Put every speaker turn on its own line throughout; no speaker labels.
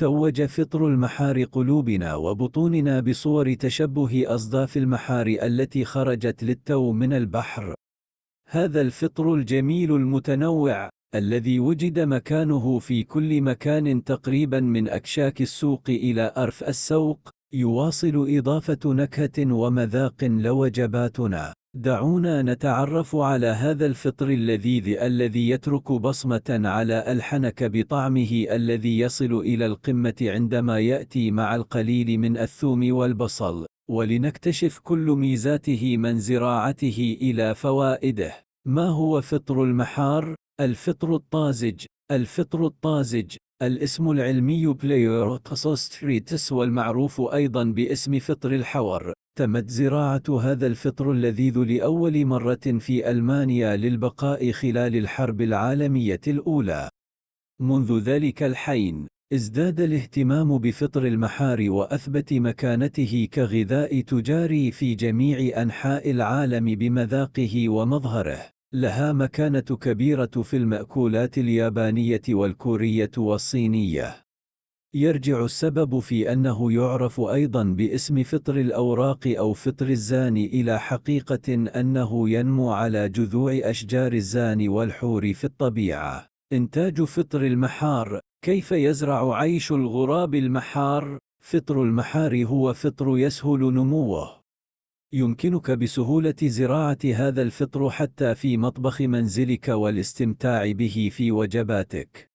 توج فطر المحار قلوبنا وبطوننا بصور تشبه أصداف المحار التي خرجت للتو من البحر هذا الفطر الجميل المتنوع الذي وجد مكانه في كل مكان تقريبا من أكشاك السوق إلى أرف السوق يواصل إضافة نكهة ومذاق لوجباتنا دعونا نتعرف على هذا الفطر اللذيذ الذي يترك بصمة على ألحنك بطعمه الذي يصل إلى القمة عندما يأتي مع القليل من الثوم والبصل ولنكتشف كل ميزاته من زراعته إلى فوائده ما هو فطر المحار؟ الفطر الطازج الفطر الطازج الاسم العلمي بلايروتسوستريتس والمعروف أيضا باسم فطر الحور تمت زراعة هذا الفطر اللذيذ لأول مرة في ألمانيا للبقاء خلال الحرب العالمية الأولى منذ ذلك الحين ازداد الاهتمام بفطر المحار وأثبت مكانته كغذاء تجاري في جميع أنحاء العالم بمذاقه ومظهره لها مكانة كبيرة في المأكولات اليابانية والكورية والصينية. يرجع السبب في أنه يعرف أيضا باسم فطر الأوراق أو فطر الزان إلى حقيقة أنه ينمو على جذوع أشجار الزان والحور في الطبيعة. إنتاج فطر المحار كيف يزرع عيش الغراب المحار؟ فطر المحار هو فطر يسهل نموه يمكنك بسهولة زراعة هذا الفطر حتى في مطبخ منزلك والاستمتاع به في وجباتك.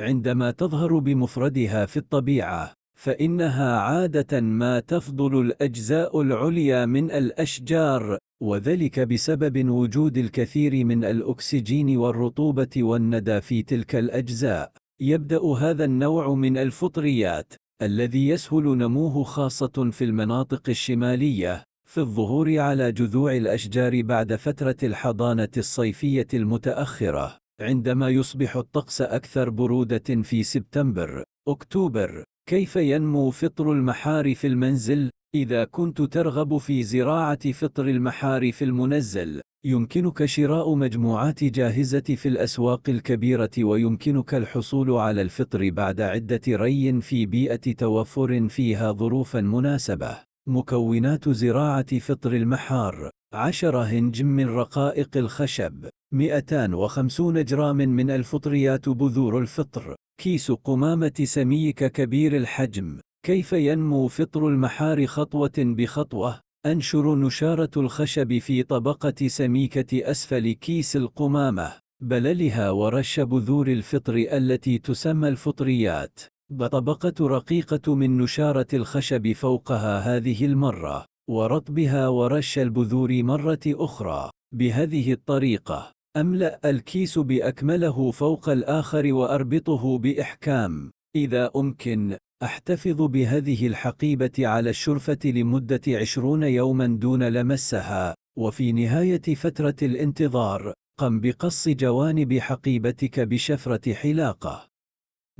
عندما تظهر بمفردها في الطبيعة، فإنها عادة ما تفضل الأجزاء العليا من الأشجار، وذلك بسبب وجود الكثير من الأكسجين والرطوبة والندى في تلك الأجزاء. يبدأ هذا النوع من الفطريات الذي يسهل نموه خاصة في المناطق الشمالية في الظهور على جذوع الأشجار بعد فترة الحضانة الصيفية المتأخرة عندما يصبح الطقس أكثر برودة في سبتمبر أكتوبر كيف ينمو فطر المحار في المنزل؟ إذا كنت ترغب في زراعة فطر المحار في المنزل يمكنك شراء مجموعات جاهزة في الأسواق الكبيرة ويمكنك الحصول على الفطر بعد عدة ري في بيئة توفر فيها ظروفا مناسبة مكونات زراعة فطر المحار 10 هنج من رقائق الخشب 250 جرام من الفطريات بذور الفطر كيس قمامة سميك كبير الحجم كيف ينمو فطر المحار خطوة بخطوة أنشر نشارة الخشب في طبقة سميكة أسفل كيس القمامة بللها ورش بذور الفطر التي تسمى الفطريات بطبقة رقيقة من نشارة الخشب فوقها هذه المرة ورطبها ورش البذور مرة أخرى بهذه الطريقة أملأ الكيس بأكمله فوق الآخر وأربطه بإحكام إذا أمكن أحتفظ بهذه الحقيبة على الشرفة لمدة عشرون يوما دون لمسها وفي نهاية فترة الانتظار قم بقص جوانب حقيبتك بشفرة حلاقة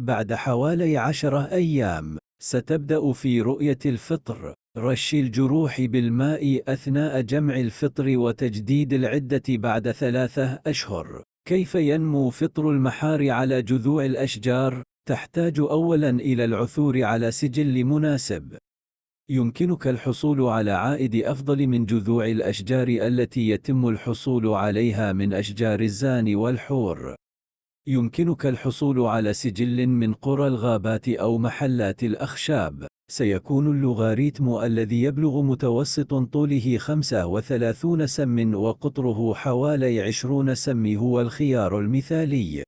بعد حوالي عشرة أيام ستبدأ في رؤية الفطر رش الجروح بالماء أثناء جمع الفطر وتجديد العدة بعد ثلاثة أشهر كيف ينمو فطر المحار على جذوع الأشجار؟ تحتاج أولا إلى العثور على سجل مناسب يمكنك الحصول على عائد أفضل من جذوع الأشجار التي يتم الحصول عليها من أشجار الزان والحور يمكنك الحصول على سجل من قرى الغابات أو محلات الأخشاب. سيكون اللوغاريتم الذي يبلغ متوسط طوله 35 سم وقطره حوالي 20 سم هو الخيار المثالي.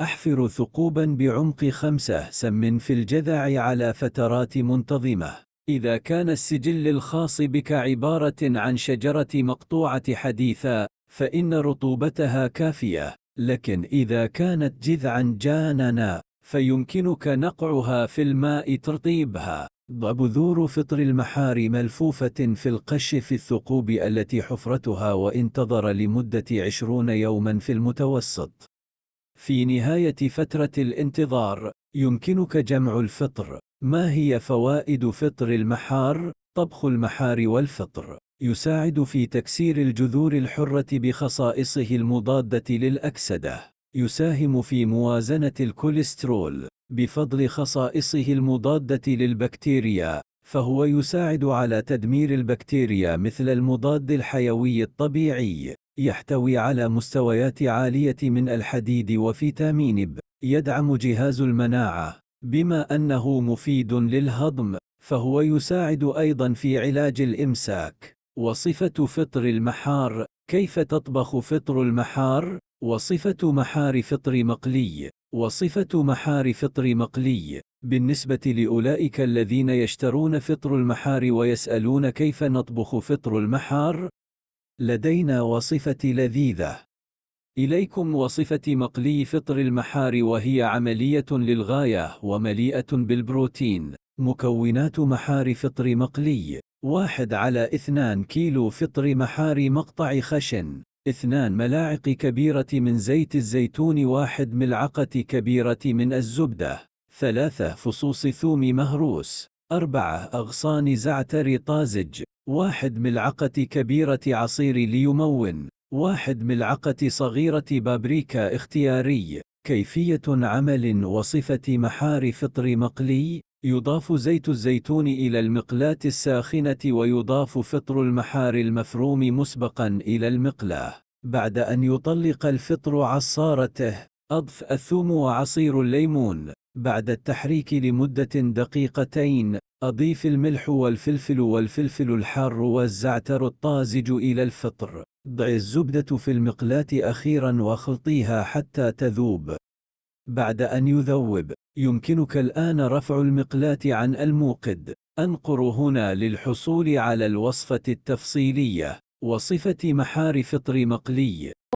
أحفر ثقوبا بعمق 5 سم في الجذع على فترات منتظمة. إذا كان السجل الخاص بك عبارة عن شجرة مقطوعة حديثة، فإن رطوبتها كافية. لكن إذا كانت جذعا جاننا فيمكنك نقعها في الماء ترطيبها بذور فطر المحار ملفوفة في القش في الثقوب التي حفرتها وانتظر لمدة عشرون يوما في المتوسط في نهاية فترة الانتظار يمكنك جمع الفطر ما هي فوائد فطر المحار؟ طبخ المحار والفطر يساعد في تكسير الجذور الحرة بخصائصه المضادة للأكسدة. يساهم في موازنة الكوليسترول بفضل خصائصه المضادة للبكتيريا، فهو يساعد على تدمير البكتيريا مثل المضاد الحيوي الطبيعي. يحتوي على مستويات عالية من الحديد وفيتامين ب. يدعم جهاز المناعة، بما أنه مفيد للهضم، فهو يساعد أيضا في علاج الإمساك. وصفة فطر المحار كيف تطبخ فطر المحار وصفة محار فطر مقلي وصفة محار فطر مقلي بالنسبة لأولئك الذين يشترون فطر المحار ويسألون كيف نطبخ فطر المحار لدينا وصفة لذيذة إليكم وصفة مقلي فطر المحار وهي عملية للغاية ومليئة بالبروتين مكونات محار فطر مقلي واحد على اثنان كيلو فطر محاري مقطع خشن اثنان ملاعق كبيرة من زيت الزيتون واحد ملعقة كبيرة من الزبدة ثلاثة فصوص ثوم مهروس أربعة أغصان زعتر طازج واحد ملعقة كبيرة عصير ليمون واحد ملعقة صغيرة بابريكا اختياري كيفية عمل وصفة محار فطر مقلي يضاف زيت الزيتون إلى المقلاة الساخنة ويضاف فطر المحار المفروم مسبقا إلى المقلاة بعد أن يطلق الفطر عصارته أضف الثوم وعصير الليمون بعد التحريك لمدة دقيقتين أضيف الملح والفلفل والفلفل الحار والزعتر الطازج إلى الفطر ضع الزبدة في المقلاة أخيرا وخلطيها حتى تذوب بعد أن يذوب يمكنك الآن رفع المقلاة عن الموقد أنقر هنا للحصول على الوصفة التفصيلية وصفة محار فطر مقلي